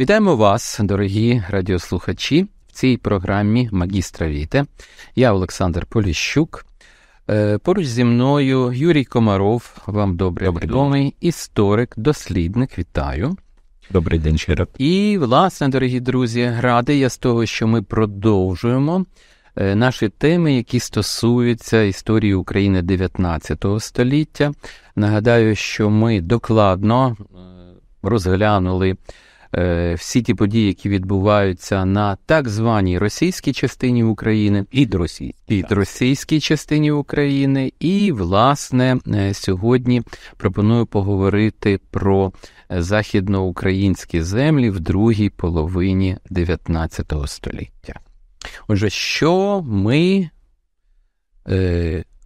Вітаємо вас, дорогі радіослухачі, в цій програмі Магістра Віте. Я Олександр Поліщук. Е, поруч зі мною Юрій Комаров, вам добре відомий, історик, дослідник. Вітаю. Добрий день, щиро. І, власне, дорогі друзі, радий я з того, що ми продовжуємо е, наші теми, які стосуються історії України 19 століття. Нагадаю, що ми докладно е, розглянули. Е, всі ті події, які відбуваються на так званій російській частині України, під російській під російській частині України, і власне е, сьогодні пропоную поговорити про е, західноукраїнські землі в другій половині 19 століття. Отже, що ми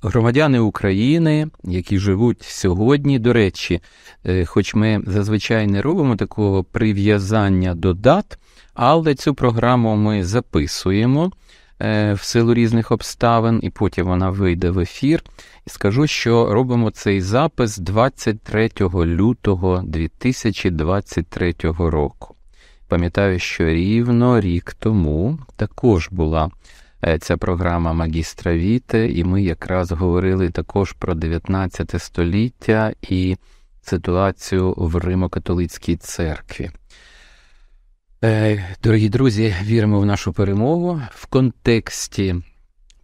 громадяни України, які живуть сьогодні, до речі, е, хоч ми зазвичай не робимо такого прив'язання до дат, але цю програму ми записуємо е, в силу різних обставин, і потім вона вийде в ефір. І скажу, що робимо цей запис 23 лютого 2023 року. Пам'ятаю, що рівно рік тому також була Е, ця програма магістра Віти, і ми якраз говорили також про 19 століття і ситуацію в Римо-католицькій церкві. Е, дорогі друзі, віримо в нашу перемогу в контексті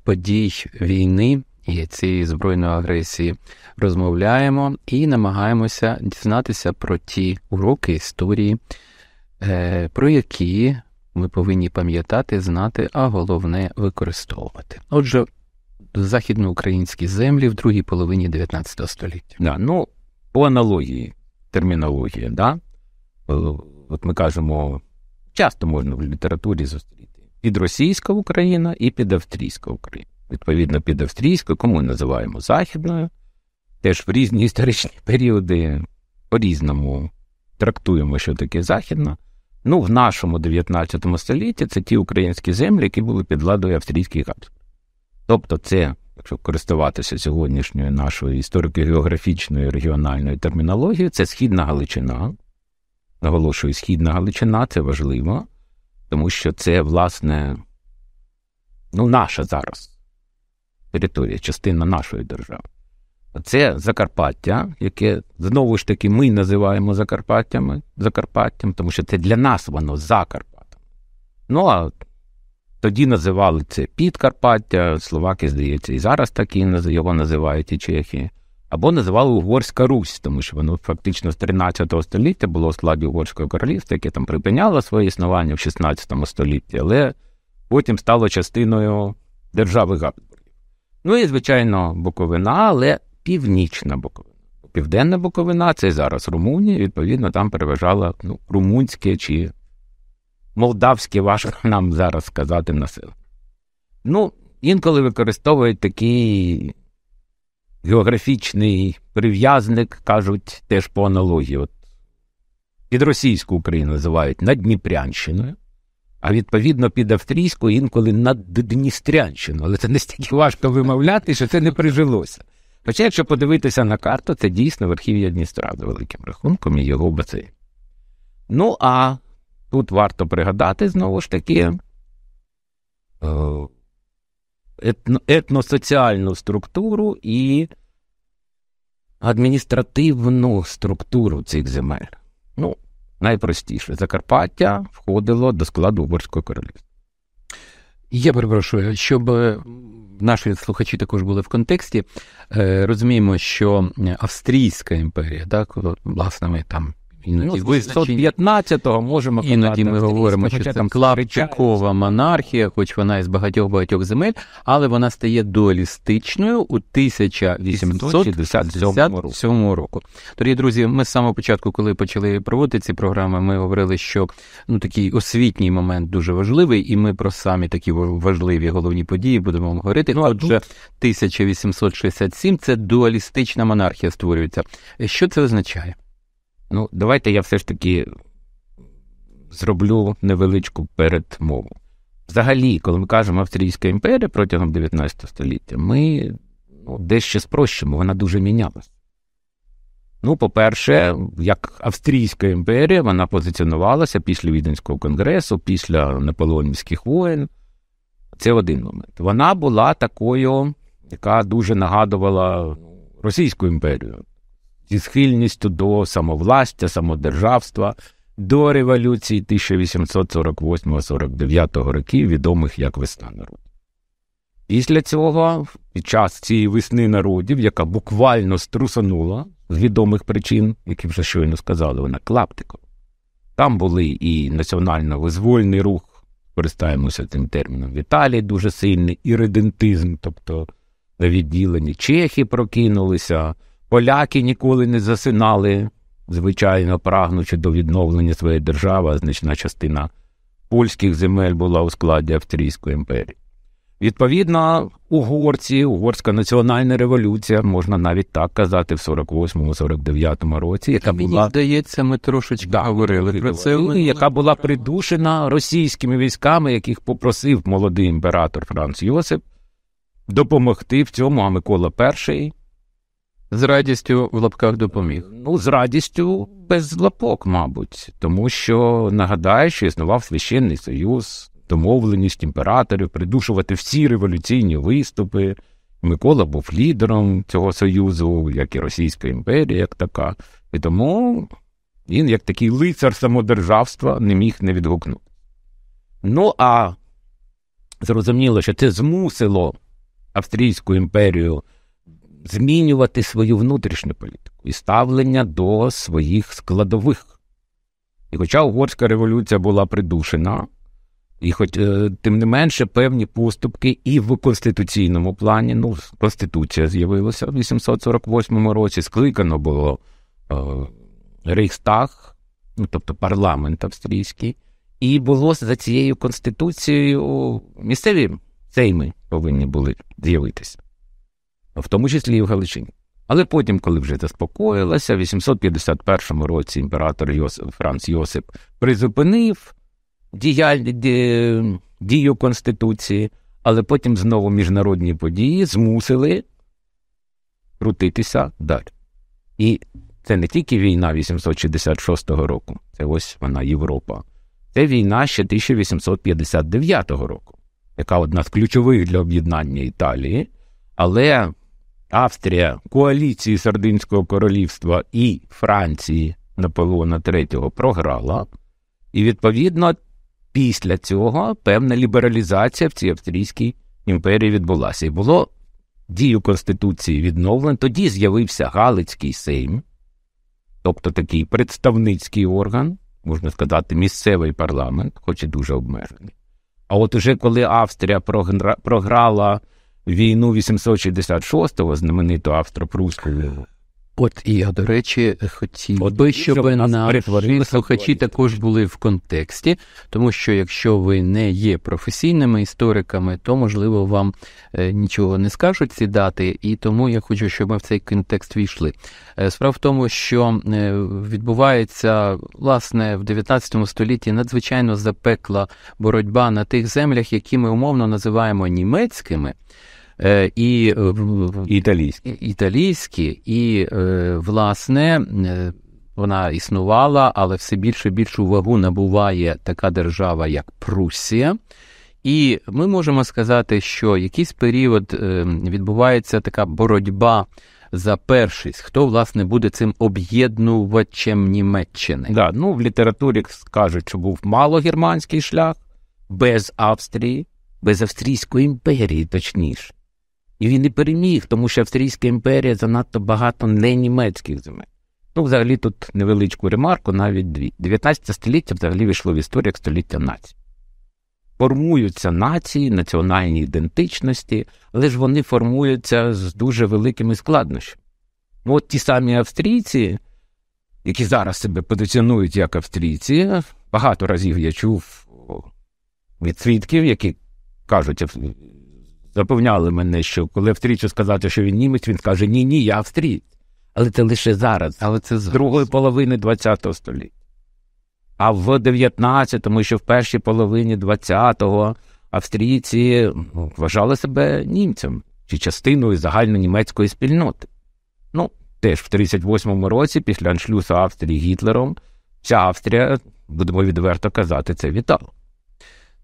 подій війни і цієї збройної агресії розмовляємо і намагаємося дізнатися про ті уроки історії, е, про які ми повинні пам'ятати, знати, а головне використовувати. Отже, західноукраїнські землі в другій половині 19 століття. Да, Ну, по аналогії, термінології, да? Е, от ми кажемо, часто можна в літературі зустріти під російська Україна і під австрійська Україна. Відповідно, під австрійською, кому називаємо західною, теж в різні історичні періоди по-різному трактуємо, що таке західна. Ну, в нашому 19 столітті це ті українські землі, які були під владою австрійських Габсбург. Тобто, це, якщо користуватися сьогоднішньою нашою історико-географічною регіональною термінологією, це Східна Галичина. Наголошую, Східна Галичина це важливо, тому що це, власне, ну, наша зараз територія, частина нашої держави. Це Закарпаття, яке знову ж таки ми називаємо Закарпаттями, Закарпаттям, тому що це для нас воно Закарпаття. Ну а тоді називали це Підкарпаття, Словаки, здається, і зараз такі його називають і Чехії. Або називали Угорська Русь, тому що воно фактично з 13 століття було в складі Угорського королівства, яке там припиняло своє існування в 16 столітті, але потім стало частиною держави Габсбургів. Ну і, звичайно, Буковина, але північна Буковина. Південна Буковина це зараз Румунія. Відповідно, там переважала ну, румунське чи молдавське, важко нам зараз сказати населення. Ну, інколи використовують такий географічний прив'язник, кажуть теж по аналогії. От Під російську Україну називають Надніпрянщиною, А відповідно під австрійську інколи на Дністрянщину. Але це настільки важко вимовляти, що це не прижилося. Хоча, якщо подивитися на карту, це дійсно верхів'я Дністра за великим рахунком і його басейн. Ну, а тут варто пригадати знову ж таки е, етносоціальну структуру і адміністративну структуру цих земель. Ну, найпростіше Закарпаття входило до складу Угорського королівства. Я перепрошую, щоб е, наші слухачі також були в контексті. Е, розуміємо, що Австрійська імперія, так, власне, ми там Іноді 1915-го ну, можемо казати. Іноді ми говоримо, що це там монархія, хоч вона із багатьох багатьох земель, але вона стає дуалістичною у 1857 року. Дорогі друзі, ми з самого початку, коли почали проводити ці програми, ми говорили, що ну такий освітній момент дуже важливий, і ми про самі такі важливі головні події будемо говорити. Ну, Отже, 1867 це дуалістична монархія створюється. Що це означає? Ну, давайте я все ж таки зроблю невеличку передмову. Взагалі, коли ми кажемо Австрійська імперія протягом 19 століття, ми ну, дещо спрощимо, вона дуже мінялась. Ну, по-перше, як Австрійська імперія, вона позиціонувалася після Віденського конгресу, після наполеонівських воєн. Це один момент. Вона була такою, яка дуже нагадувала Російську імперію зі схильністю до самовластя, самодержавства, до революції 1848 49 років, відомих як весна народів. Після цього, під час цієї весни народів, яка буквально струсанула з відомих причин, які вже щойно сказали, вона клаптико. там були і національно-визвольний рух. Користаємося тим терміном в Італії дуже сильний, і редентизм, тобто на відділенні Чехи прокинулися, Поляки ніколи не засинали, звичайно, прагнучи до відновлення своєї держави, значна частина польських земель була у складі Австрійської імперії. Відповідно, угорці, угорська національна революція, можна навіть так казати, в 48-49 році, яка Мені була здається, ми трошечки да, говорили про це, яка була придушена російськими військами, яких попросив молодий імператор Франц Йосип допомогти в цьому, а Микола І з радістю в лапках допоміг? Ну, з радістю без лапок, мабуть, тому що нагадаю, що існував священний союз, домовленість імператорів, придушувати всі революційні виступи. Микола був лідером цього союзу, як і Російська імперія, як така. І тому він, як такий лицар самодержавства, не міг не відгукнути. Ну а зрозуміло, що це змусило Австрійську імперію змінювати свою внутрішню політику і ставлення до своїх складових. І хоча угорська революція була придушена, і хоч е, тим не менше певні поступки і в конституційному плані, ну, Конституція з'явилася в 848 році, скликано було е, Рейхстаг, ну, тобто парламент австрійський, і було за цією конституцією місцеві сейми повинні були з'явитися в тому числі і в Галичині. Але потім, коли вже заспокоїлася, в 851 році імператор Йосип, Франц Йосип призупинив діяль... ді... дію Конституції, але потім знову міжнародні події змусили крутитися далі. І це не тільки війна 866 року, це ось вона Європа. Це війна ще 1859 року, яка одна з ключових для об'єднання Італії, але Австрія, коаліції Сардинського королівства і Франції Наполеона III програла, і відповідно після цього певна лібералізація в цій австрійській імперії відбулася. І було дію Конституції відновлено, тоді з'явився Галицький Сейм, тобто такий представницький орган, можна сказати, місцевий парламент, хоч і дуже обмежений. А от уже коли Австрія програ... програла війну 866-го, знамениту австро-прусську. От і я, до речі, хотів От, би, щоб, щоб на слухачі також були в контексті, тому що якщо ви не є професійними істориками, то можливо вам е, нічого не скажуть ці дати, і тому я хочу, щоб ми в цей контекст війшли. Е, справа в тому, що е, відбувається власне в 19 столітті надзвичайно запекла боротьба на тих землях, які ми умовно називаємо німецькими. Е, е, і італійські, італійські, і е, власне. Вона існувала, але все більше і більшу увагу набуває така держава, як Пруссія. І ми можемо сказати, що якийсь період відбувається така боротьба за першість, хто власне буде цим об'єднувачем Німеччини. Да, Ну в літературі кажуть, що був малогерманський шлях без Австрії, без Австрійської імперії, точніше. І він і переміг, тому що Австрійська імперія занадто багато не німецьких земель. Ну, взагалі, тут невеличку ремарку, навіть дві. 19 століття взагалі війшло в історію як століття націй. Формуються нації, національні ідентичності, але ж вони формуються з дуже великими складнощами. Ну, От ті самі австрійці, які зараз себе позиціонують як австрійці, багато разів я чув від свідків, які кажуть, запевняли мене, що коли австрійцю сказати, що він німець, він скаже Ні, ні, я австрієць. Але це лише зараз, але це з другої половини ХХ століття. А в 19-му, що в першій половині 20-го австрійці ну, вважали себе німцем чи частиною загальнонімецької спільноти. Ну, теж в 38-му році, після аншлюсу Австрії Гітлером, вся Австрія, будемо відверто казати, це Вітало.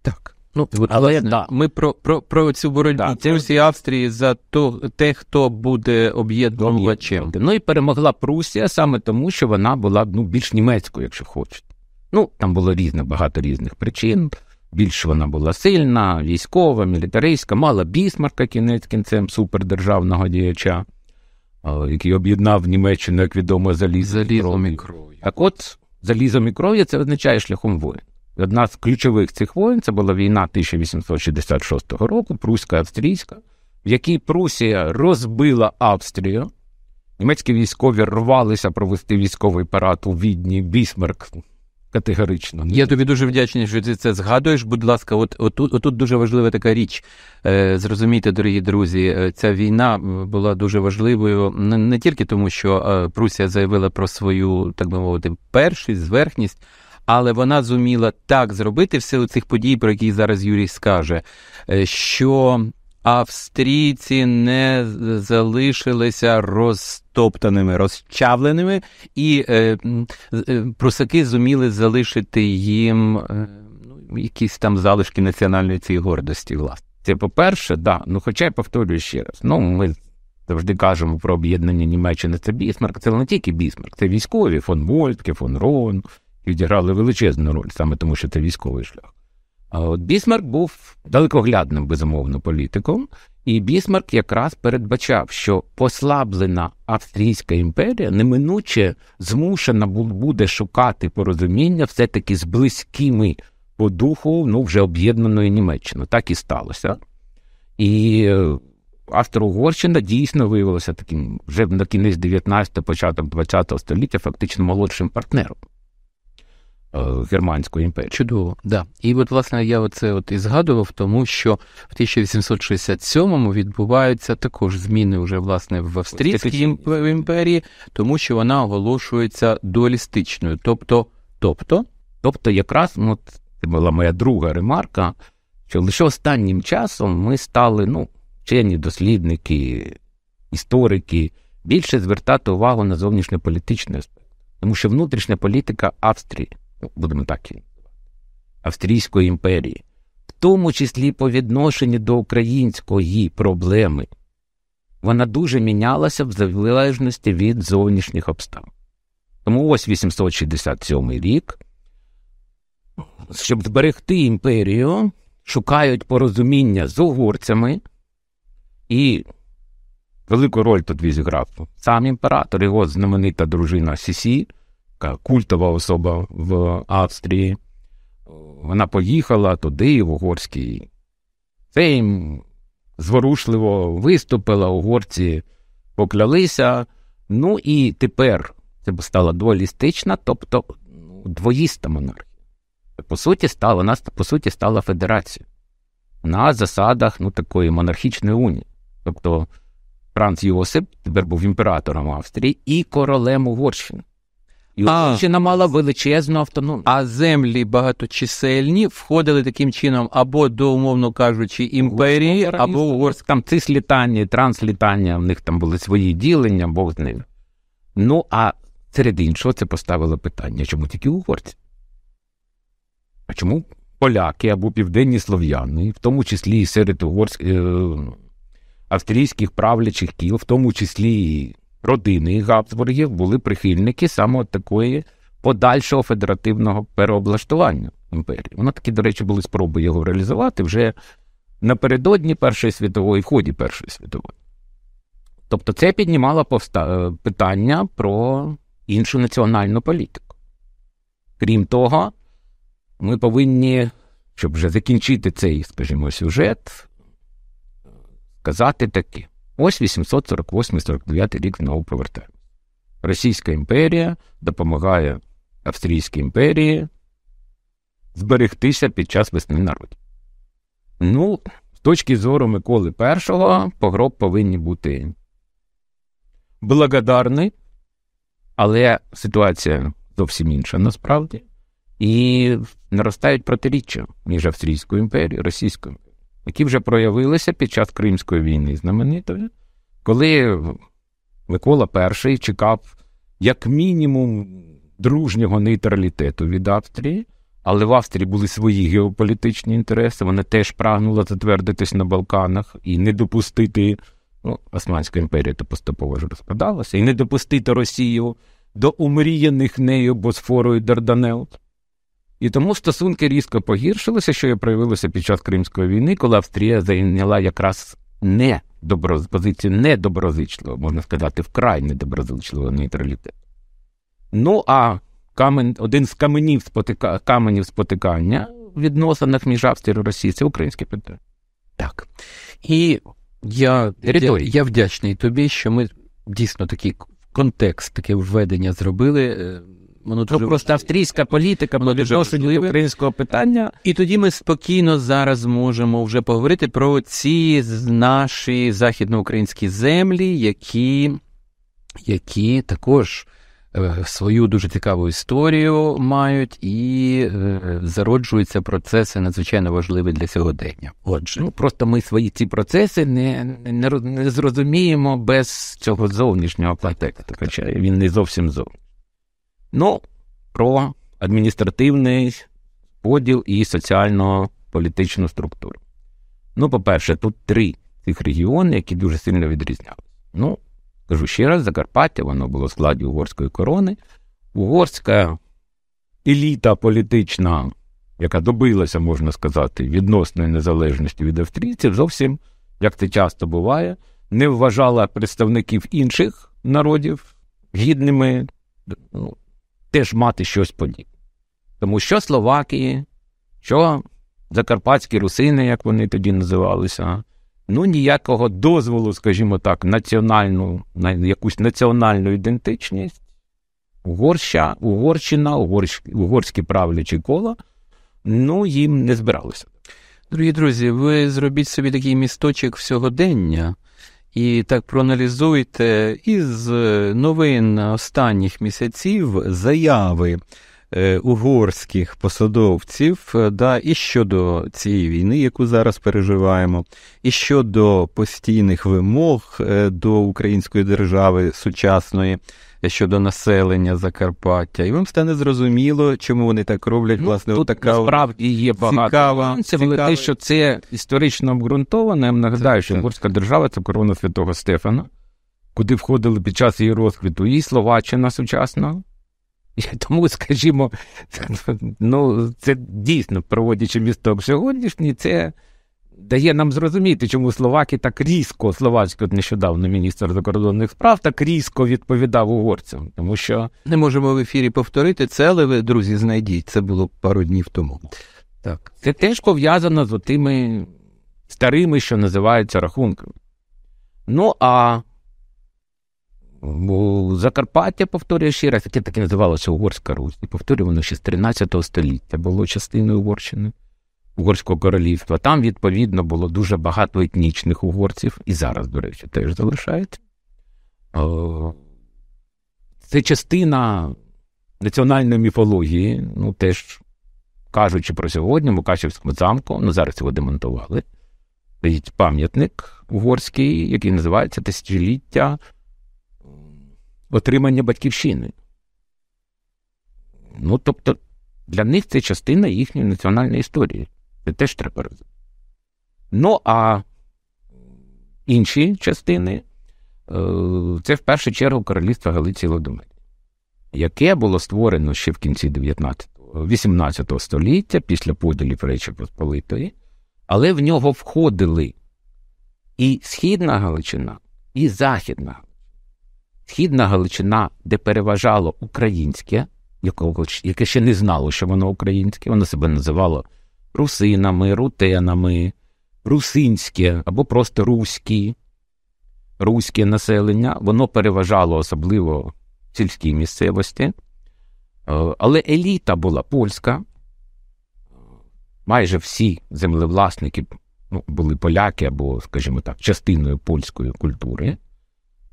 Так. Ну, От, але власне, да. ми про про, про цю боротьбу да, Цельсі про... Австрії за то, те, хто буде об'єднувачем. Ну і перемогла Прусія саме тому, що вона була ну, більш німецькою, якщо хочете. Ну, там було різне, багато різних причин. Більш вона була сильна, військова, мілітаристська, мала бісмарка кінець кінцем супердержавного діяча, який об'єднав Німеччину, як відомо, залізом і кров'ю. Так от залізом і кров'ю це означає шляхом воїн. Одна з ключових цих воєн це була війна 1866 року, пруська австрійська, в якій Прусія розбила Австрію. Німецькі військові рвалися провести військовий парад у відні Бісмарк. Категорично я тобі дуже вдячний, що ти це згадуєш. Будь ласка, от отут, отут дуже важлива така річ. Е, зрозумійте, дорогі друзі, е, ця війна була дуже важливою не тільки тому, що е, Прусія заявила про свою, так би мовити, першість, зверхність але вона зуміла так зробити все у цих подій, про які зараз Юрій скаже, е, що австрійці не залишилися розтоптаними, розчавленими, і е, е, прусаки зуміли залишити їм е, ну, якісь там залишки національної цієї гордості. власне. Це по-перше, да, ну хоча я повторюю ще раз, ну ми. Завжди кажемо про об'єднання Німеччини. Це бісмарк, це не тільки бісмарк, це військові фон Вольтке, фон Рон, відіграли величезну роль, саме тому що це військовий шлях. А от Бісмарк був далекоглядним, безумовно, політиком, і Бісмарк якраз передбачав, що послаблена Австрійська імперія неминуче змушена буде шукати порозуміння все-таки з близькими по духу ну, вже об'єднаної Німеччини. Так і сталося. І е, Австро-Угорщина дійсно виявилася таким вже на кінець 19-го, початок 20-го століття, фактично молодшим партнером. Е, Германської імперії. Чудово, да. І от власне я це от і згадував, тому що в 1867-му відбуваються також зміни вже власне в Австрійській імперії, тому що вона оголошується дуалістичною. Тобто, тобто, тобто, якраз ну, це була моя друга ремарка, що лише останнім часом ми стали, ну, вчені дослідники, історики, більше звертати увагу на зовнішньополітичний аспект, тому що внутрішня політика Австрії будемо так її Австрійської імперії, в тому числі по відношенню до української проблеми, вона дуже мінялася в залежності від зовнішніх обставин. Тому ось 867 рік, щоб зберегти імперію, шукають порозуміння з угорцями, і велику роль тут відіграв сам імператор, його знаменита дружина Сісі культова особа в Австрії. Вона поїхала туди, в угорський фейм, зворушливо виступила, угорці поклялися. Ну і тепер це б стала дуалістична, тобто ну, двоїста монархія. По суті, стала, вона по суті стала федерація. на засадах ну, такої монархічної унії. Тобто Франц Йосип тепер був імператором Австрії і королем Угорщини. Угорщина мала величезну автономію. А землі багаточисельні входили таким чином або до, умовно кажучи, імперії, або угорськ. Там цислітання, транслітання, в них там були свої ділення, Бог з ним. Ну, а серед іншого це поставило питання, чому тільки угорці? А чому поляки або південні слов'яни, в тому числі і серед угорських е, австрійських правлячих кіл, в тому числі і родини Габсбургів були прихильники саме такої подальшого федеративного переоблаштування імперії. Воно такі, до речі, були спроби його реалізувати вже напередодні Першої світової, в ході Першої світової. Тобто це піднімало повста... Е, питання про іншу національну політику. Крім того, ми повинні, щоб вже закінчити цей, скажімо, сюжет, е, сказати таке. Ось 848-49 рік знову повертаємо. Російська імперія допомагає Австрійській імперії зберегтися під час весни народів. Ну, з точки зору Миколи І, погроб повинні бути благодарний, але ситуація зовсім інша насправді. І наростають протиріччя між Австрійською імперією і Російською імперією які вже проявилися під час Кримської війни знаменитої, коли Микола І чекав, як мінімум, дружнього нейтралітету від Австрії, але в Австрії були свої геополітичні інтереси, вона теж прагнула затвердитись на Балканах і не допустити. Ну, Османська імперія то поступово ж розпадалася, і не допустити Росію до умріяних нею Босфору і Дарданел. І тому стосунки різко погіршилися, що і проявилося під час Кримської війни, коли Австрія зайняла якраз не добро, позицію недоброзичливо, можна сказати, вкрай недоброзичливого нейтралітету. Ну а камен, один з каменів спотика, каменів спотикання в відносинах між Австрією і Росією це українське питання. Так. І я, я, я вдячний тобі, що ми дійсно такий контекст, таке введення зробили. Е, Воно дуже просто австрійська політика по відношенню до українського питання, і тоді ми спокійно зараз можемо вже поговорити про ці наші західноукраїнські землі, які які також е, свою дуже цікаву історію мають і е, зароджуються процеси надзвичайно важливі для сьогодення. Отже, ну просто ми свої ці процеси не не, не зрозуміємо без цього зовнішнього платекту. хоча він не зовсім зовнішній. Ну, про адміністративний поділ і соціально-політичну структуру. Ну, по-перше, тут три цих регіони, які дуже сильно відрізнялися. Ну, кажу ще раз, Закарпаття, воно було в складі угорської корони. Угорська еліта політична, яка добилася, можна сказати, відносної незалежності від австрійців, зовсім, як це часто буває, не вважала представників інших народів гідними ну, теж мати щось подібне. Тому що Словакії, що Закарпатські русини, як вони тоді називалися, ну ніякого дозволу, скажімо так, національну, на якусь національну ідентичність, Угорща, Угорщина, угорські, угорські правлячі кола, ну їм не збиралося. Дорогі друзі, ви зробіть собі такий місточок всього і так проаналізуйте із е, новин останніх місяців заяви е, угорських посадовців, е, да, і щодо цієї війни, яку зараз переживаємо, і щодо постійних вимог до української держави сучасної щодо населення Закарпаття, і вам стане зрозуміло, чому вони так роблять. Ну, власне, тут така насправді є багато цікава, цікава. те, що це історично обґрунтовано. Я нагадаю, що Угорська держава це корона святого Стефана, куди входили під час її розквіту, і Словаччина сучасна. Тому, скажімо, ну це дійсно проводячи місток сьогоднішній, це дає нам зрозуміти, чому словаки так різко, словацький нещодавно міністр закордонних справ так різко відповідав угорцям, тому що не можемо в ефірі повторити це, але ви, друзі, знайдіть це було пару днів тому. Так, це теж пов'язано з тими старими, що називаються рахунками. Ну а Закарпаття, повторюю ще раз, яке так і називалося Угорська Русь, і повторюю, воно ще з 13 століття було частиною Угорщини. Угорського королівства. Там, відповідно, було дуже багато етнічних угорців, і зараз, до речі, теж залишається. Е, це частина національної міфології, ну теж кажучи про сьогодні, в Мукачевському замку, ну зараз його демонтували. Стоїть пам'ятник угорський, який називається Тисячоліття отримання батьківщини. Ну, тобто, для них це частина їхньої національної історії. Це теж треба розуміти. Ну, а інші частини е, це в першу чергу королівство Галиції Лодомирі, яке було створено ще в кінці 19, 18 століття після поділів Речі Посполитої, але в нього входили і Східна Галичина, і Західна Галичина. Східна Галичина, де переважало українське, яке ще не знало, що воно українське, воно себе називало русинами, рутенами, русинське або просто руські. Руське населення воно переважало особливо в сільській місцевості, е, але еліта була польська. Е, майже всі землевласники ну, були поляки або, скажімо так, частиною польської культури. Е,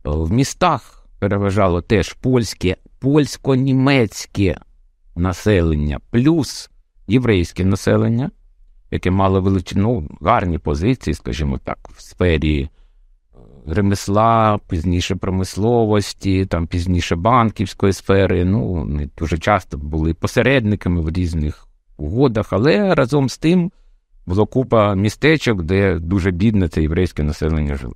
в містах переважало теж польське, польсько-німецьке населення, плюс єврейське населення, яке мало величину гарні позиції, скажімо так, в сфері е, ремесла, пізніше промисловості, там пізніше банківської сфери. Ну, вони дуже часто були посередниками в різних угодах, але разом з тим було купа містечок, де дуже бідне це єврейське населення жило.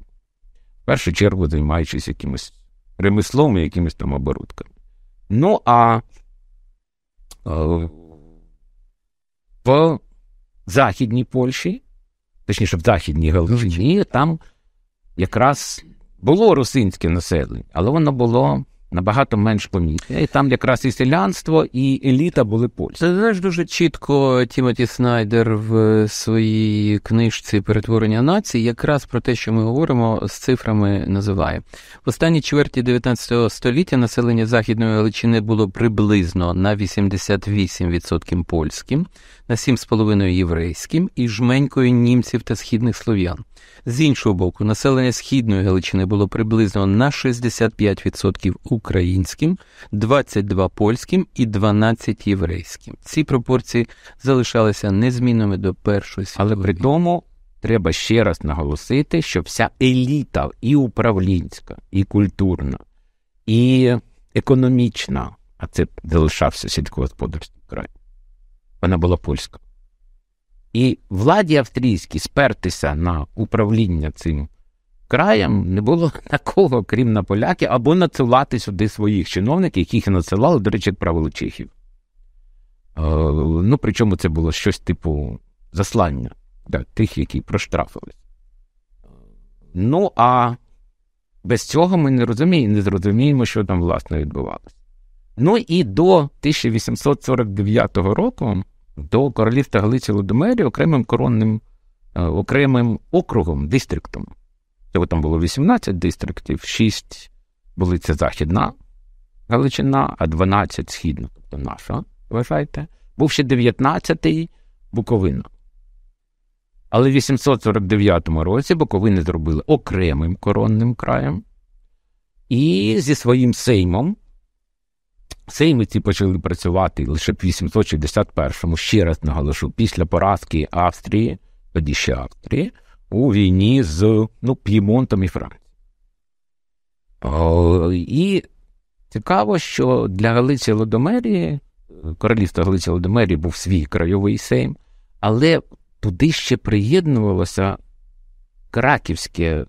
В першу чергу займаючись якимось ремеслом і якимись там оборудками. Ну а е, по Західній Польщі, точніше, в Західній Галичині, там якраз було русинське населення, але воно було набагато менш помітне. І там якраз і селянство, і еліта були польські. Це знаєш дуже чітко Тімоті Снайдер в своїй книжці Перетворення нації якраз про те, що ми говоримо, з цифрами називає. В останній чверті 19 століття населення Західної Галичини було приблизно на 88% польським на 7,5 єврейським і жменькою німців та східних слов'ян. З іншого боку, населення Східної Галичини було приблизно на 65% українським, 22 польським і 12 єврейським. Ці пропорції залишалися незмінними до першої світової. Але при тому треба ще раз наголосити, що вся еліта і управлінська, і культурна, і економічна, а це залишався сільськогосподарський край вона була польська. І владі австрійській спертися на управління цим краєм не було на кого, крім на поляки, або надсилати сюди своїх чиновників, яких надсилали, до речі, як правило, чехів. Е, ну, причому це було щось типу заслання да, тих, які проштрафились. Ну, а без цього ми не розуміємо, не зрозуміємо, що там власне відбувалося. Ну і до 1849 року до королівства Галиці Лудомері окремим коронним е, окремим округом, дистриктом. Тобто там було 18 дистриктів, 6 були це Західна Галичина, а 12 східна, тобто наша, вважайте. Був ще 19-й Буковина. Але в 849 році Буковини зробили окремим коронним краєм і зі своїм сеймом Сеймиці почали працювати лише в 861-му, ще раз наголошу, після поразки Австрії, тоді ще Австрії, у війні з ну, П'ємонтом і Францією. і цікаво, що для Галиції Лодомерії, е, королівства Галиції Лодомерії був свій краєвий сейм, але туди ще приєднувалося Краківське,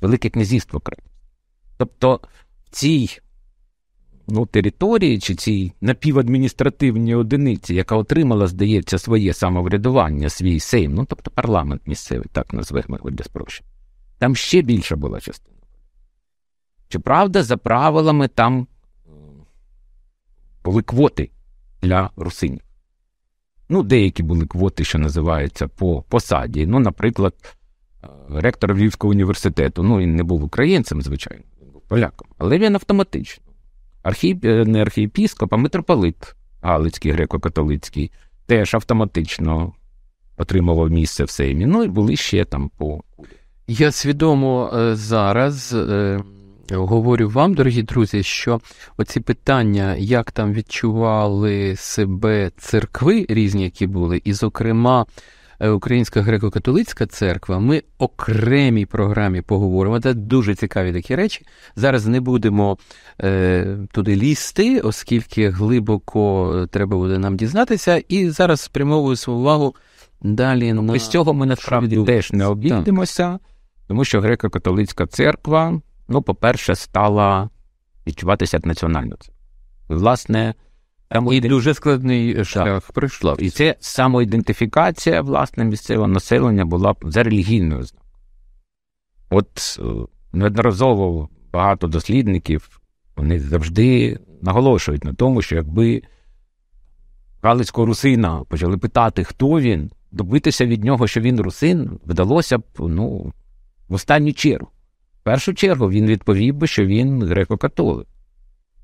Велике князівство Краків. Тобто в цій ну, территорії чи цій напівадміністративній одиниці, яка отримала, здається, своє самоврядування, свій сейм, ну тобто парламент місцевий, так назвемо для спрощення, там ще більша була частина. Чи правда, за правилами там були квоти для русинів? Ну, деякі були квоти, що називаються по посаді. Ну, наприклад, е, ректор Львівського університету, ну він не був українцем, звичайно, він був поляком, але він автоматично. Архієп, е, не архієпіскоп, а митрополит Галицький греко-католицький, теж автоматично отримував місце в Сеймі. Ну і були ще там по. Я свідомо е, зараз. Е, говорю вам, дорогі друзі, що оці питання, як там відчували себе церкви різні, які були, і, зокрема, Е, Українська греко-католицька церква. Ми окремій програмі поговоримо. Це дуже цікаві такі речі. Зараз не будемо е, туди лізти, оскільки глибоко е, треба буде нам дізнатися. І зараз спрямовую свою увагу далі. Ну, на... Без цього ми насправді теж не обійдемося, тому що греко-католицька церква, ну, по-перше, стала відчуватися як національна Власне і дуже складний е, шлях пройшла. І це самоідентифікація власне місцевого населення була за релігійною знакою. От е, неодноразово багато дослідників вони завжди наголошують на тому, що якби Галицького русина почали питати, хто він, добитися від нього, що він русин, вдалося б ну, в останню чергу. В першу чергу він відповів би, що він греко-католик.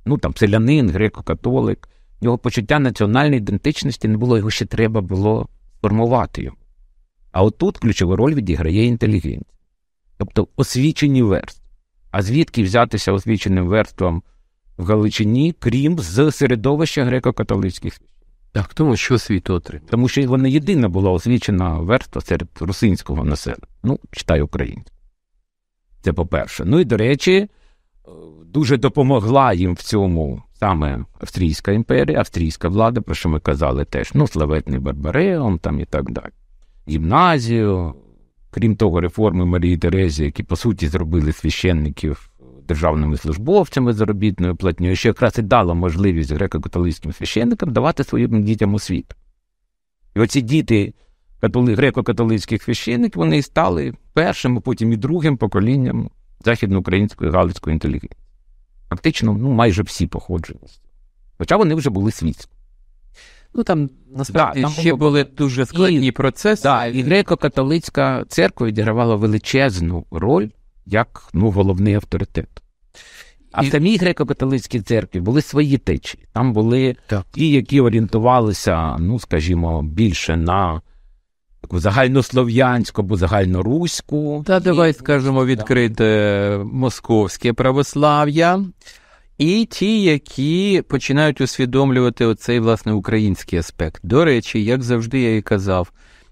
Ну там селянин, греко-католик його почуття національної ідентичності не було, його ще треба було формувати йому. А отут ключову роль відіграє інтелігенція. Тобто освічені верст. А звідки взятися освіченим верством в Галичині, крім з середовища греко-католицьких Так, тому що освіту отримав? Тому що вона єдина була освічена верства серед русинського населення. Ну, читай українську. Це по-перше. Ну і до речі дуже допомогла їм в цьому саме Австрійська імперія, австрійська влада, про що ми казали теж, ну, славетний Барбареон там і так далі. Гімназію, крім того, реформи Марії Терезі, які по суті зробили священників державними службовцями заробітною платньою, що якраз і дало можливість греко-католицьким священникам давати своїм дітям освіт. І оці діти греко-католицьких священників вони стали першим, а потім і другим поколінням західноукраїнської галицької інтелігенції. Фактично, ну, майже всі походжені. Хоча вони вже були світські. Ну там насправді да, там ще було... були дуже складні і, процеси. Да, і греко-католицька церква відігравала величезну роль як ну, головний авторитет. А і... в самій греко-католицькій церкві були свої течії. Там були так. ті, які орієнтувалися, ну скажімо, більше на таку загальнослов'янську або загальноруську. Та давай скажемо відкрите московське православ'я. І ті, які починають усвідомлювати оцей власне український аспект. До речі, як завжди я і казав,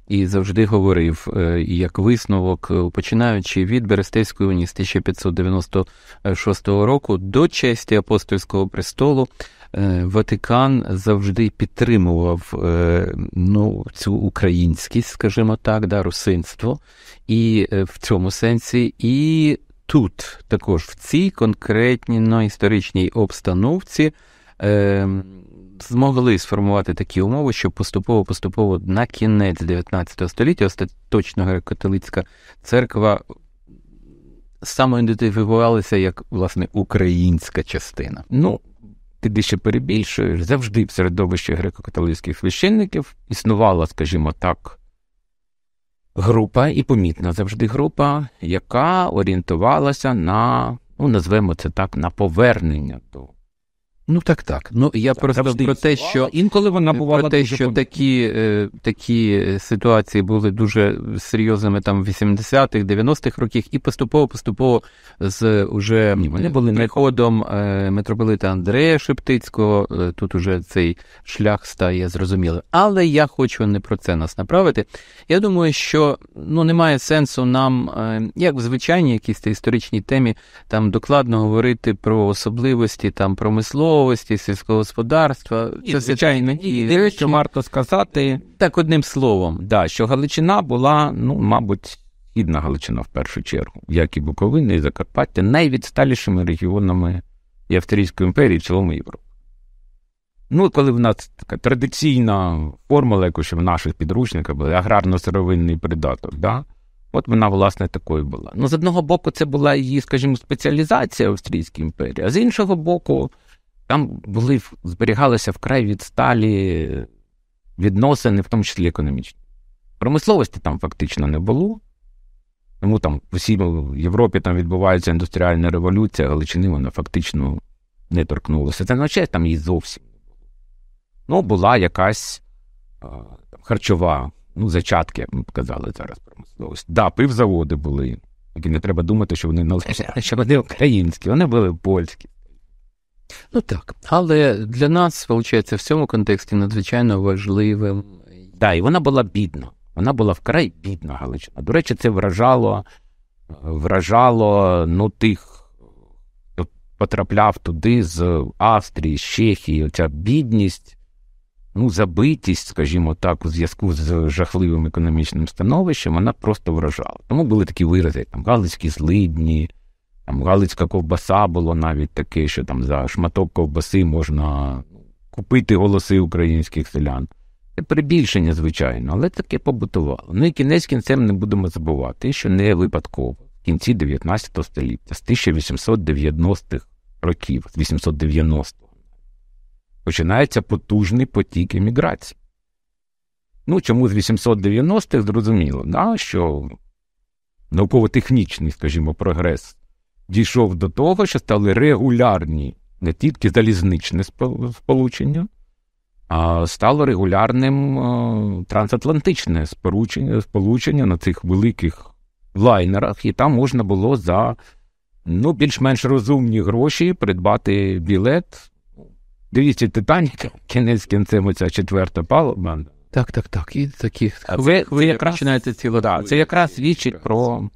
і завжди говорив, е, і як висновок, е, починаючи від Берестейської унії з 1596 року до честі апостольського престолу, Е, Ватикан завжди підтримував е, ну, цю українськість, скажімо так, да, русинство, і е, в цьому сенсі, і тут також в цій конкретній ну, історичній обстановці. Змогли сформувати такі умови, що поступово-поступово на кінець 19 століття остаточно католицька церква самоідентифікувалася як власне українська частина. Ну ти дещо перебільшуєш, завжди в середовищі греко-католицьких священників існувала, скажімо так, група і помітна завжди група, яка орієнтувалася на, ну, назвемо це так, на повернення до Ну так, так. Ну я так, просто про те, що інколи вона е, бувала про те, що помітна. такі е, такі е, ситуації були дуже серйозними там в 80-х, 90-х роках, і поступово-поступово з уже Ні, вони були приходом е, митрополита Андрея Шептицького. Е, тут уже цей шлях стає зрозумілим. Але я хочу не про це нас направити. Я думаю, що ну немає сенсу нам, е, як в звичайній якійсь історичній темі, там докладно говорити про особливості там промисло промисловості, сільськогосподарства. Це звичайно дії, що варто сказати так одним словом, да, що Галичина була, ну мабуть, східна Галичина в першу чергу, як і Буковина, і Закарпаття, найвідсталішими регіонами і Австрійської імперії, в цілому Європи. Ну, коли в нас така традиційна формула, яку ще в наших підручниках була аграрно-сировинний придаток, да? от вона, власне, такою була. Ну, з одного боку, це була її, скажімо, спеціалізація Австрійської імперії, а з іншого боку, там були, зберігалися вкрай відсталі відносини, в тому числі економічні. Промисловості там фактично не було. Тому там в усій Європі там відбувається індустріальна революція, Галичини вона фактично не торкнулася. Це означає, там її зовсім не було. Ну, була якась там, харчова, ну, зачатки, як ми казали зараз, промисловості. Так, да, пивзаводи були, які не треба думати, що вони належали, що вони українські, вони були польські. Ну так, але для нас, виходить, в цьому контексті надзвичайно важливим. Так, да, і вона була бідна. Вона була вкрай бідна Галичина. До речі, це вражало вражало ну, тих, хто потрапляв туди з Австрії, з Чехії. Оця бідність, ну, забитість, скажімо так, у зв'язку з жахливим економічним становищем, вона просто вражала. Тому були такі вирази, як там галицькі злидні. Там Галицька ковбаса було навіть таке, що там за шматок ковбаси можна купити голоси українських селян. Це перебільшення, звичайно, але таке побутувало. Ну і кінець кінцем не будемо забувати, що не випадково в кінці 19 століття, з 1890-х років, з 890-го, починається потужний потік еміграції. Ну, чому з 890-х зрозуміло, да, що науково-технічний, скажімо, прогрес дійшов до того, що стали регулярні не тільки залізничне сполучення, а стало регулярним е, трансатлантичне сполучення на цих великих лайнерах, і там можна було за ну, більш-менш розумні гроші придбати білет. Дивіться, Титанік, кінець кінцем оця четверта палуба. Так, так, так. І такі ви, ви якраз починаєте цілу. Да, це якраз свідчить про.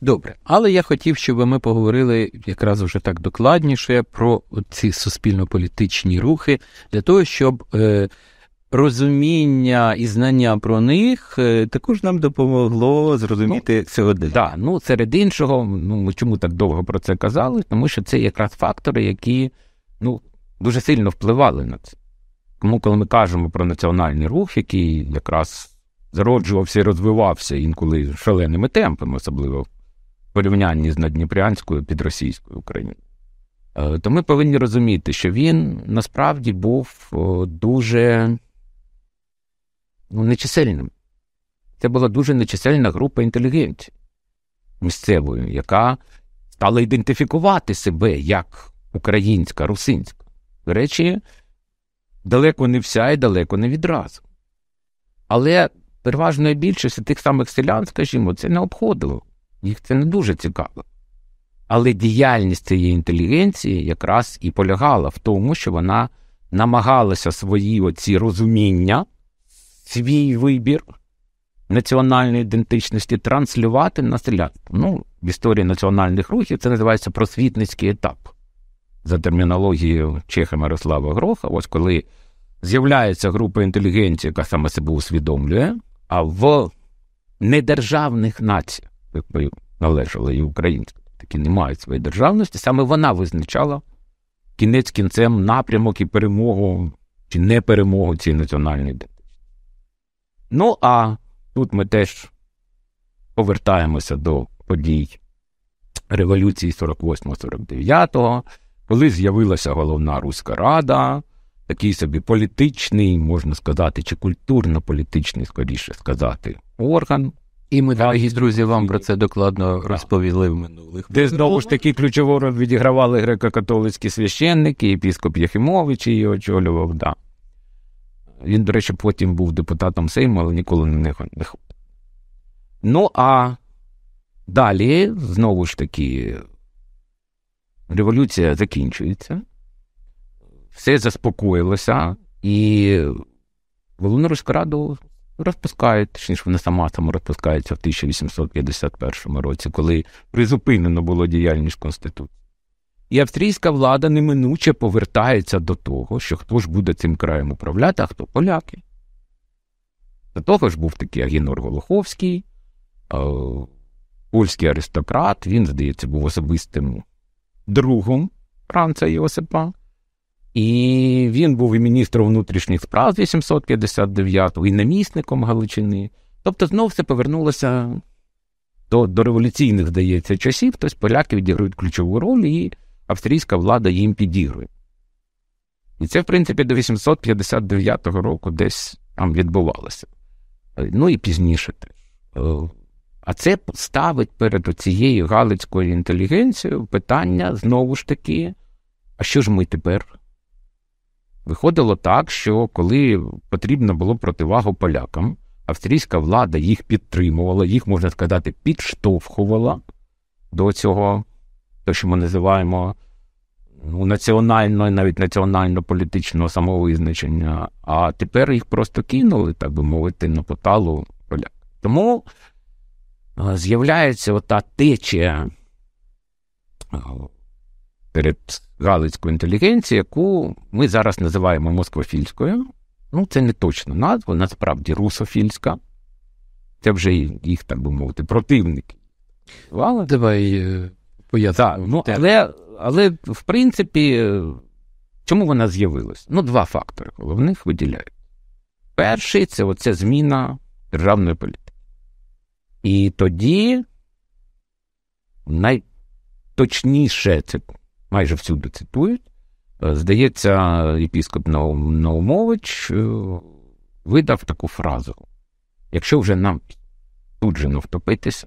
Добре, але я хотів, щоб ми поговорили якраз вже так докладніше про ці суспільно-політичні рухи для того, щоб е, розуміння і знання про них е, також нам допомогло зрозуміти ну, сьогодні. Да, ну серед іншого, ну ми чому так довго про це казали? Тому що це якраз фактори, які ну дуже сильно впливали на це. Тому, коли ми кажемо про національний рух, який якраз зароджувався і розвивався інколи шаленими темпами, особливо порівнянні з надніпрянською під російською Україною. Е, то ми повинні розуміти, що він насправді був е, дуже ну, нечисельним. Це була дуже нечисельна група інтелігентів місцевої, яка стала ідентифікувати себе як українська, русинська. До речі, далеко не вся і далеко не відразу. Але переважної більшості тих самих селян, скажімо, це не обходило їх це не дуже цікаво. Але діяльність цієї інтелігенції якраз і полягала в тому, що вона намагалася свої оці розуміння, свій вибір національної ідентичності транслювати на селянство. Ну, в історії національних рухів це називається просвітницький етап. За термінологією Чеха Мирослава Гроха, ось коли з'являється група інтелігенції, яка саме себе усвідомлює, а в недержавних націях якби належала і українська, такі не мають своєї державності. Саме вона визначала кінець кінцем напрямок і перемогу чи не перемогу цієї національної ідентичності. Ну а тут ми теж повертаємося до подій революції 48-49, коли з'явилася головна Руська Рада. Такий собі політичний, можна сказати, чи культурно-політичний, скоріше сказати, орган, і ми, дорогі друзі, вам про це докладно розповіли в минулих. Де знову ж таки ключову роль відігравали греко-католицькі священники, єпіскоп Єхимович її очолював, да. Він, до речі, потім був депутатом Сейму, але ніколи не ходив. Ну, а далі, знову ж таки, революція закінчується, все заспокоїлося, і Володимирську раду розпускають, точніше, вона сама саморозпускається в 1851 році, коли призупинено було діяльність Конституції. І австрійська влада неминуче повертається до того, що хто ж буде цим краєм управляти, а хто поляки. До того ж був такий Агінор Волоховський, польський аристократ, він, здається, був особистим другом Франца Йосипа. І він був і міністром внутрішніх справ з 859-го, і намісником Галичини. Тобто, знов все повернулося до до революційних, здається, часів. Тобто поляки відіграють ключову роль, і австрійська влада їм підігрує. І це, в принципі, до 859 року десь там відбувалося. Ну і пізніше те. Е, а це ставить перед цією галицькою інтелігенцією питання знову ж таки: а що ж ми тепер? Виходило так, що коли потрібно було противагу полякам, австрійська влада їх підтримувала, їх, можна сказати, підштовхувала до цього, то що ми називаємо ну, національного, навіть національно-політичного самовизначення, а тепер їх просто кинули, так би мовити, на поталу поляк. Тому е, з'являється ота течія е, серед галицької інтелігенції, яку ми зараз називаємо москвофільською. Ну, це не точна назва, насправді русофільська. Це вже їх, так би мовити, противники. Але... Давай е, поясню. Ну, але, але, в принципі, е, чому вона з'явилась? Ну, два фактори головних виділяють. Перший це оця зміна державної політики. І тоді. Найточніше це майже всюди цитують. Е, здається, єпіскоп Наумович е, видав таку фразу: якщо вже нам тут же не втопитися,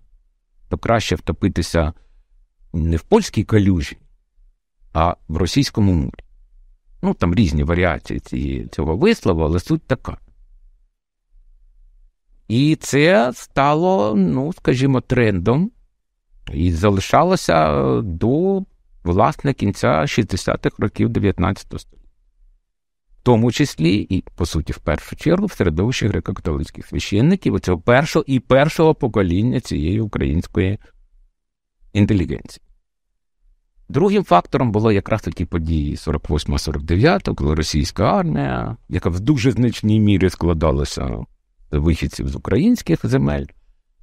то краще втопитися не в польській калюжі, а в російському морі. Ну, там різні варіації цього вислову, але суть така. І це стало, ну, скажімо, трендом, і залишалося до власне, кінця 60-х років 19 століття, в тому числі і, по суті, в першу чергу, в середовищі греко-католицьких священників цього першого і першого покоління цієї української інтелігенції. Другим фактором було якраз такі події 48-49, коли російська армія, яка в дуже значній мірі складалася вихідців з українських земель,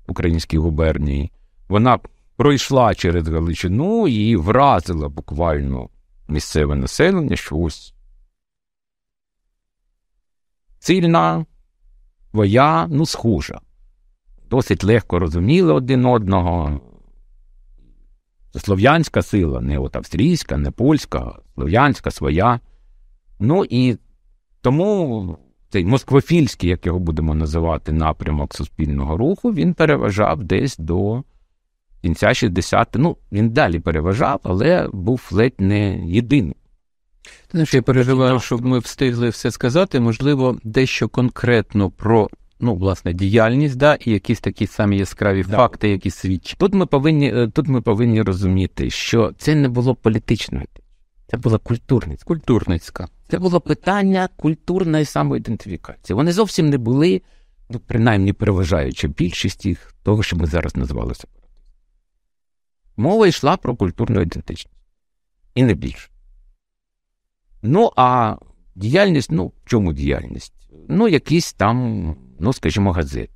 українській губернії, вона пройшла через Галичину і вразила буквально місцеве населення, що ось сильна, твоя, ну схожа. Досить легко розуміли один одного. слов'янська сила, не от австрійська, не польська, слов'янська своя. Ну і тому цей москвофільський, як його будемо називати, напрямок суспільного руху, він переважав десь до кінця 60-х, ну він далі переважав, але був ледь не єдиний. Ти я переживаю, тобто, щоб ми встигли все сказати. Можливо, дещо конкретно про ну, власне діяльність, да, і якісь такі самі яскраві да. факти, які свідчать. Тут ми повинні е, тут ми повинні розуміти, що це не було політично, це була культурницька. Культурницька. Це було питання культурної самоідентифікації. Вони зовсім не були, ну принаймні переважаючи більшість їх того, що ми зараз назвали себе. Мова йшла про культурну ідентичність. І не більше. Ну, а діяльність, ну, чому діяльність? Ну, якісь там, ну, скажімо, газети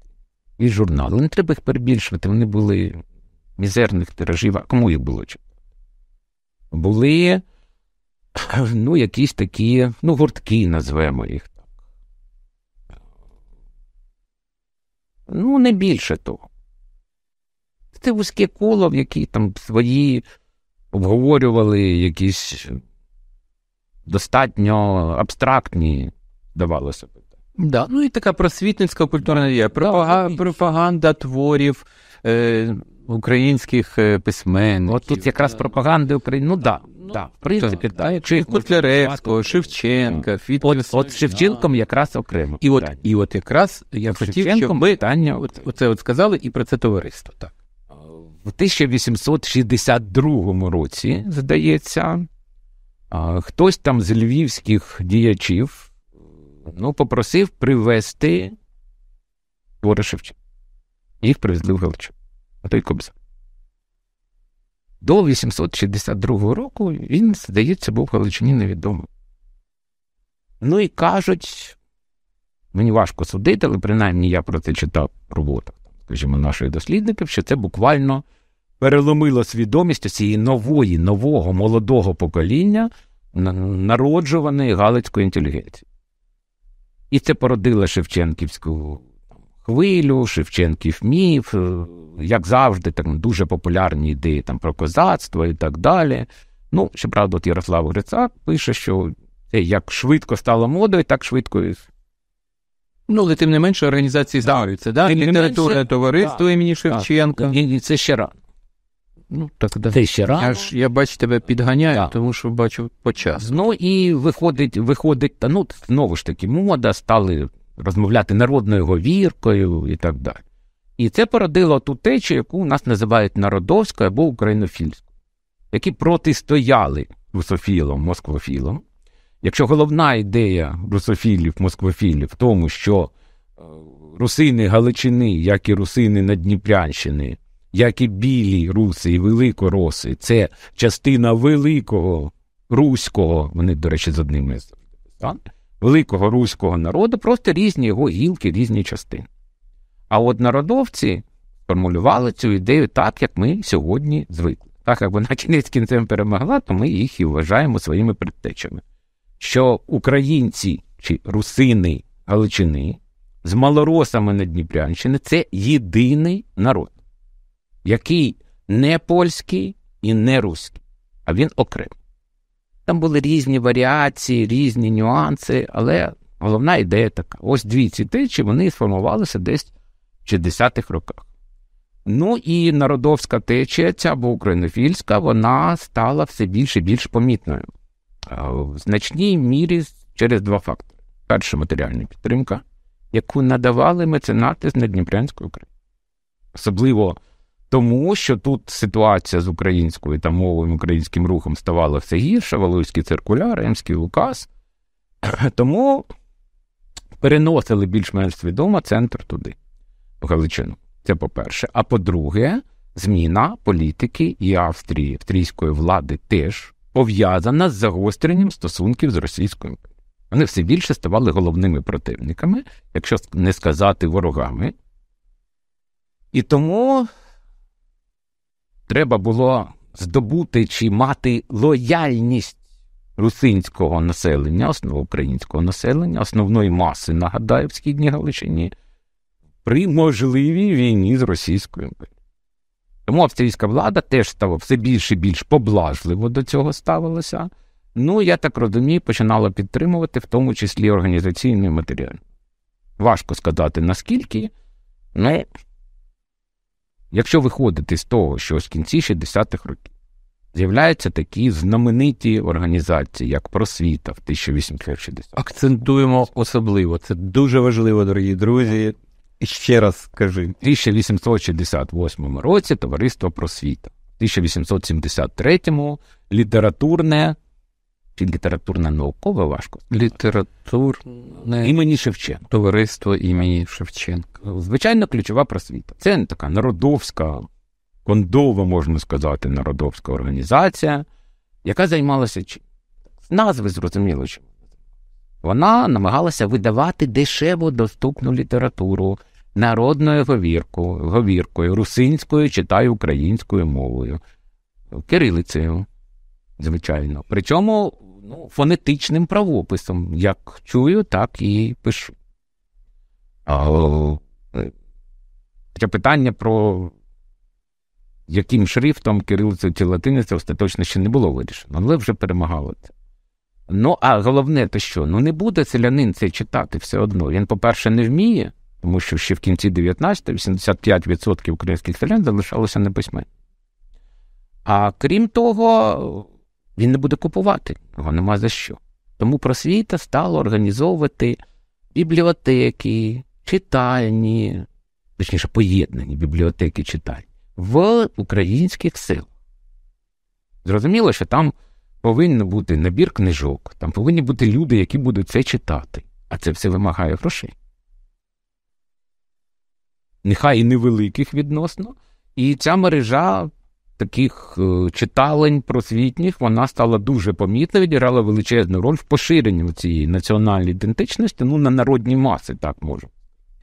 і журнали. Не треба їх перебільшувати, вони були мізерних тиражів, а кому їх було читати? Були ну, якісь такі, ну, гуртки, назвемо їх так. Ну, не більше того. Це вузьке коло, в якій там свої обговорювали якісь достатньо абстрактні, давалося б. Да. Ну і така просвітницька культурна дія, пропаганда, пропаганда творів е, українських е, письменників. От тут якраз пропаганди України. Ну так, да, ну, да, в принципі, так. Чи Кутляревського, Шевченка, Фітліс. От з Шевченком якраз окремо. І от, і от якраз я хотів, щоб ми питання, оце от сказали і про це товариство. так. В 1862 році, здається, хтось там з львівських діячів ну, попросив привезти твори Шевченка. Їх привезли в Галичу. А той Кобзар. До 862 року він, здається, був в Галичині невідомим. Ну і кажуть, мені важко судити, але принаймні я про це читав роботу скажімо, наших дослідників, що це буквально переломило свідомість цієї нової, нового молодого покоління народжуваної галицької інтелігенції. І це породило Шевченківську хвилю, Шевченків міф, е, як завжди, там дуже популярні ідеї там, про козацтво і так далі. Ну, щоправда, от Ярослав Грицак пише, що як швидко стало модою, так швидко Ну, але тим не менше організації знаються, да? Літературне товариство імені Шевченка. І це ще рано. Ну, так, да. Це ще рано. Я ж я бачу, тебе підганяю, Так. тому що бачу по часу. Ну і виходить, виходить, та ну знову ж таки, мода стали розмовляти народною говіркою і так далі. І це породило ту течію, яку у нас називають народовською або українофільською, які протистояли русофілам, москвофілом. Якщо головна ідея русофілів, москвофілів в тому, що е, русини Галичини, як і русини Надніпрянщини, як і білі руси і великороси, це частина великого руського, вони, до речі, з одним із великого руського народу, просто різні його гілки, різні частини. А от народовці формулювали цю ідею так, як ми сьогодні звикли. Так як вона кінець кінцем перемогла, то ми їх і вважаємо своїми предтечами що українці чи русини Галичини з малоросами на Дніпрянщини, це єдиний народ, який не польський і не руський, а він окремий. Там були різні варіації, різні нюанси, але головна ідея така. Ось дві ці течі вони сформувалися десь в 60-х роках. Ну і народовська течія, ця бо українофільська, вона стала все більш і більш помітною. Е, в значній мірі через два фактори: перша матеріальна підтримка, яку надавали меценати з Надніпрянської України. Особливо тому, що тут ситуація з українською та мовою, українським рухом ставала все гірше, Валуйський циркуляр, Римський указ. Тому переносили більш-менш свідомо центр туди, в Галичину. Це по-перше. А по-друге, зміна політики і Австрії, австрійської влади теж пов'язана з загостренням стосунків з Російською імперією. Вони все більше ставали головними противниками, якщо не сказати ворогами. І тому треба було здобути чи мати лояльність русинського населення, основоукраїнського населення, основної маси, нагадаю, в Східній Галичині при можливій війні з Російською імперією. Тому австрійська влада теж стала все більше і більш поблажливо до цього ставилася. Ну, я так розумію, починала підтримувати, в тому числі організаційний матеріал. Важко сказати, наскільки, ну, якщо виходити з того, що з кінці 60-х років з'являються такі знамениті організації, як просвіта в 1860-х. Акцентуємо особливо. Це дуже важливо, дорогі друзі. Ще раз скажи. В 1868 році товариство просвіта. В 1873-му літературне чи літературне наукове важко. Літературне імені Шевченка. Товариство імені Шевченка. Звичайно, ключова просвіта. Це така народовська, кондова, можна сказати, народовська організація, яка займалася чим? Назви зрозуміло чим. Вона намагалася видавати дешеву доступну літературу народною говіркою, говіркою русинською читаю українською мовою, кирилицею, звичайно. Причому ну, фонетичним правописом. Як чую, так і пишу. Е, хоча питання про яким шрифтом кирилицею чи латиницею остаточно ще не було вирішено, але вже перемагало це. Ну, а головне, то що? Ну не буде селянин це читати все одно. Він, по-перше, не вміє тому що ще в кінці 19-го 85% українських селян залишалося на письме. А крім того, він не буде купувати, його нема за що. Тому просвіта стала організовувати бібліотеки, читальні, точніше, поєднані бібліотеки читальні в українських силах. Зрозуміло, що там повинен бути набір книжок, там повинні бути люди, які будуть це читати, а це все вимагає грошей нехай і невеликих відносно. І ця мережа таких е, читалень просвітніх вона стала дуже помітна, відіграла величезну роль в поширенні цієї національної ідентичності, ну на народні маси, так можу.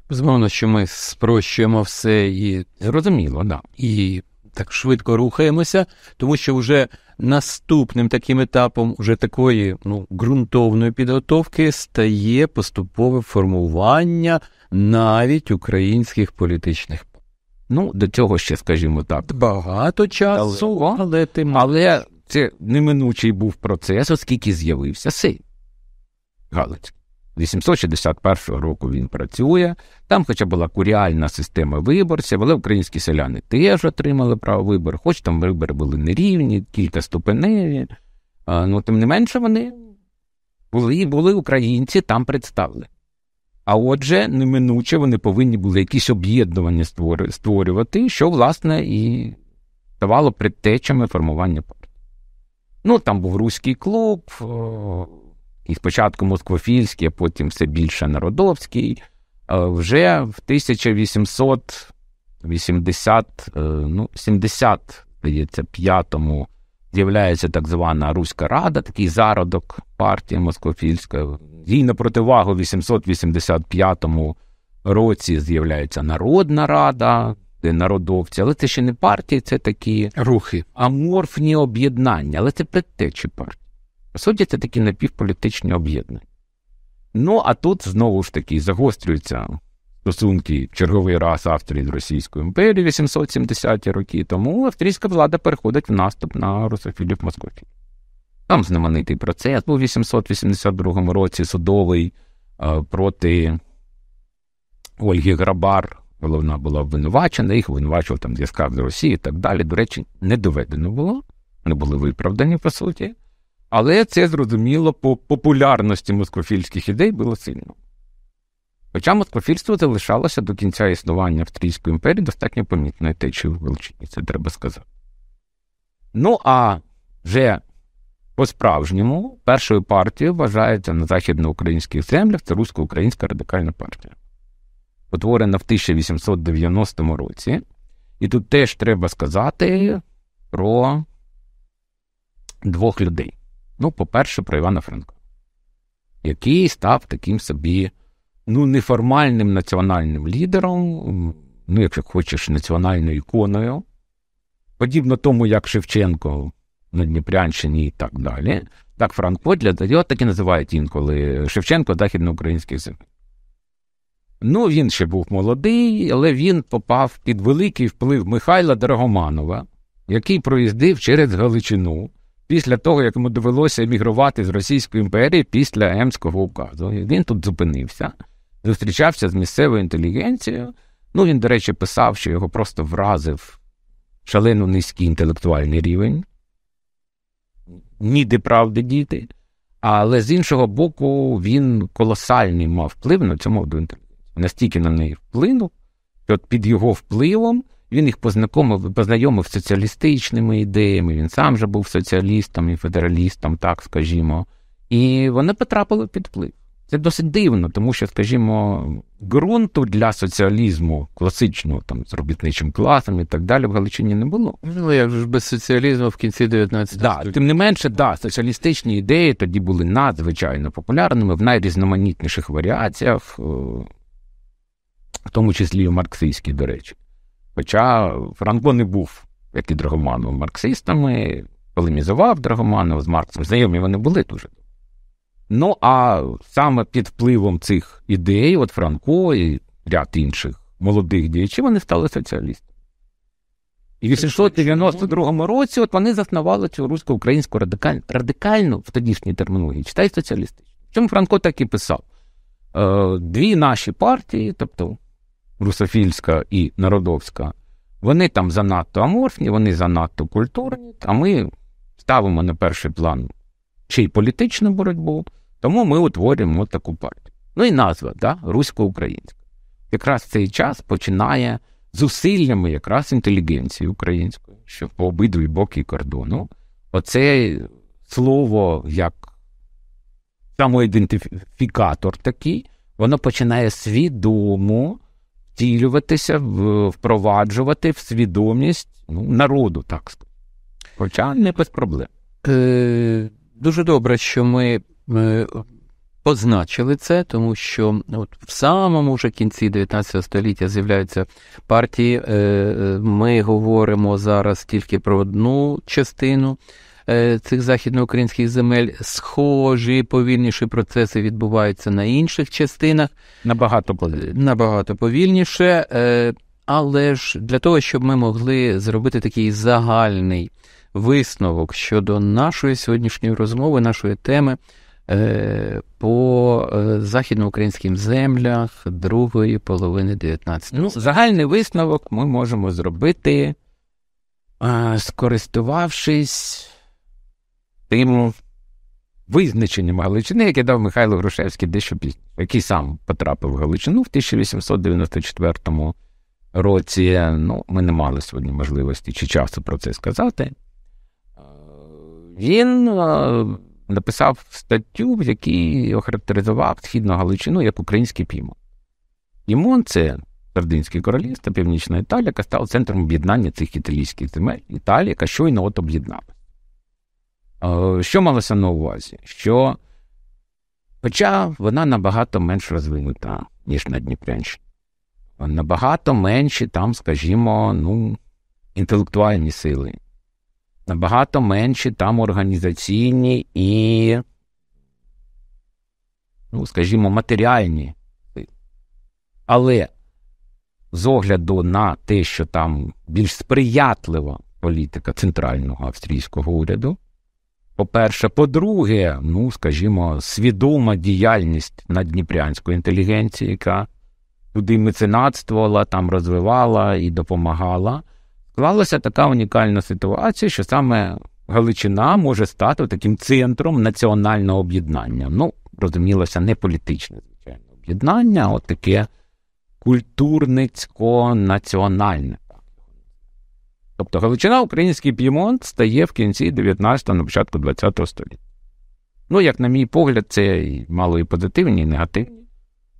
Безумовно, що ми спрощуємо все і. Зрозуміло, да. І так швидко рухаємося, тому що вже наступним таким етапом уже такої ну, ґрунтовної підготовки стає поступове формування навіть українських політичних. Ну, до цього ще, скажімо так, багато часу, але, але ти але це неминучий був процес, оскільки з'явився син Галицький. 861 року він працює. Там, хоча була куріальна система виборців, але українські селяни теж отримали право вибору, хоч там вибори були нерівні, кілька ступеневі. Ну, тим не менше, вони були були українці там представили. А отже, неминуче вони повинні були якісь об'єднування створювати, що, власне, і ставало предтечами формування партії. Ну, там був руський клуб і спочатку Москвофільський, а потім все більше Народовський, е, вже в 1880, е, ну, 70, з'являється так звана Руська Рада, такий зародок партії Москвофільської. Їй на противагу в 885 році з'являється Народна Рада. Народовці, але це ще не партії, це такі рухи, аморфні об'єднання, але це предтечі партії. По суті, це такі напівполітичні об'єднання. Ну а тут знову ж таки загострюються стосунки черговий раз Австрії з Російською імперією 870-ті роки, тому австрійська влада переходить в наступ на русофілів Московії. Там знаменитий процес був у 882 році судовий е, проти Ольги Грабар. Головна була обвинувачена, їх обвинувачував там зв'язках з Росії і так далі. До речі, не доведено було, вони були виправдані по суті. Але це зрозуміло по популярності москофільських ідей було сильно. Хоча москофільство залишалося до кінця існування Австрійської імперії достатньо помітною течією в величині, це треба сказати. Ну а вже по-справжньому першою партією вважається на західноукраїнських землях це русько-українська радикальна партія, утворена в 1890 році. І тут теж треба сказати про двох людей. Ну, по-перше, про Івана Франка, який став таким собі ну, неформальним національним лідером, ну, якщо хочеш, національною іконою, подібно тому, як Шевченко на Дніпрянщині і так далі. Так, Франко для його так і називають інколи Шевченко західноукраїнських землі. Ну, він ще був молодий, але він попав під великий вплив Михайла Драгоманова, який проїздив через Галичину після того, як йому довелося емігрувати з Російської імперії після Емського указу. Він тут зупинився, зустрічався з місцевою інтелігенцією. Ну, він, до речі, писав, що його просто вразив шалено низький інтелектуальний рівень. Ніде правди діти. Але з іншого боку, він колосальний мав вплив на цю мовду інтелігенцію. Настільки на неї вплинув, що під його впливом. Він їх познайомив познайомив з соціалістичними ідеями, він сам же був соціалістом і федералістом, так скажімо. І вони потрапили під вплив. Це досить дивно, тому що, скажімо, ґрунту для соціалізму класичного там з робітничим класом і так далі в Галичині не було. Ну як ж без соціалізму в кінці 19 да, Тим не менше, да, соціалістичні ідеї тоді були надзвичайно популярними в найрізноманітніших варіаціях, е, в тому числі і марксистські, до речі. Хоча Франко не був, як і Драгоманов, марксистами, полемізував Драгоманов з Марксом. Знайомі вони були дуже. Ну, а саме під впливом цих ідей, от Франко і ряд інших молодих діячів, вони стали соціалістами. І в 892 році от вони заснували цю русько-українську радикаль... радикальну в тодішній термінології, читай соціалістичну. Чому Франко так і писав? Е, дві наші партії, тобто русофільська і народовська, вони там занадто аморфні, вони занадто культурні, а ми ставимо на перший план чи політичну боротьбу, тому ми утворюємо таку партію. Ну і назва, да, русько-українська. Якраз цей час починає зусиллями якраз інтелігенції української, що по обидві боки кордону. Оце слово як самоідентифікатор такий, воно починає свідомо втілюватися, впроваджувати в свідомість ну, народу, так сказати. Хоча не без проблем. Е, Дуже добре, що ми. ми... Е, позначили це, тому що от в самому вже кінці 19 століття з'являються партії. Е, е, ми говоримо зараз тільки про одну частину Е, цих західноукраїнських земель схожі повільніші процеси відбуваються на інших частинах. Набагато повільніше. Е, набагато повільніше. Е, але ж для того, щоб ми могли зробити такий загальний висновок щодо нашої сьогоднішньої розмови, нашої теми по західноукраїнським землях другої половини 19 Ну, Загальний висновок ми можемо зробити, скористувавшись тим визначенням Галичини, яке дав Михайло Грушевський дещо пізніше, який сам потрапив в Галичину в 1894 році. Ну, ми не мали сьогодні можливості чи часу про це сказати. Е, він е, написав статтю, в якій охарактеризував Східну Галичину як український пімон. Пімон це Сардинське королівство, Північна Італія, яка стала центром об'єднання цих італійських земель. Італія, яка щойно от об'єдналася. Е, що малося на увазі? Що, Хоча вона набагато менш розвинута, ніж на Дніпрянщині. Набагато менші там, скажімо, ну, інтелектуальні сили, набагато менші там організаційні і, ну, скажімо, матеріальні сили. Але з огляду на те, що там більш сприятлива політика центрального австрійського уряду. По-перше, по-друге, ну скажімо, свідома діяльність наддніпрянської інтелігенції, яка туди меценатствувала, там розвивала і допомагала. Склалася така унікальна ситуація, що саме Галичина може стати таким центром національного об'єднання. Ну, розумілося, не політичне, звичайно, об'єднання, а от таке культурницько-національне. Тобто Галичина український П'ємонт стає в кінці 19-го, на початку 20-го століття. Ну, як, на мій погляд, це мало і позитивні, і негативні.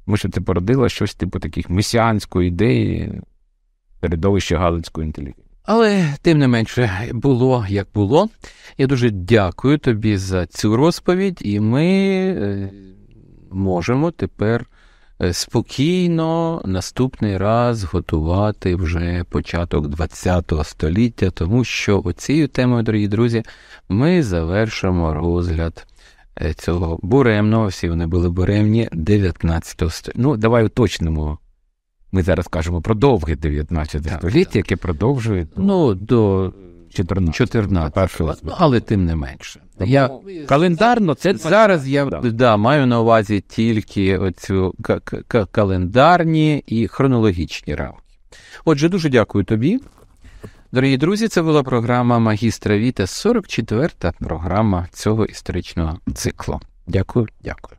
Тому що це породило щось типу таких месіанської ідеї, середовища Галицької інтелігенції. Але тим не менше було як було. Я дуже дякую тобі за цю розповідь, і ми е, можемо тепер Е, спокійно наступний раз готувати вже початок ХХ століття, тому що оцією темою, дорогі друзі, ми завершимо розгляд. Е, цього буремного, всі вони були буремні 19 століття. Ну, давай уточнимо. Ми зараз кажемо про довге 19 століття, яке продовжує ну, до 14, 14 ну, але тим не менше. Я календарно це зараз я да, маю на увазі тільки оцю календарні і хронологічні рамки. Отже, дуже дякую тобі. Дорогі друзі, це була програма Магістра Віта, 44-та програма цього історичного циклу. Дякую, дякую.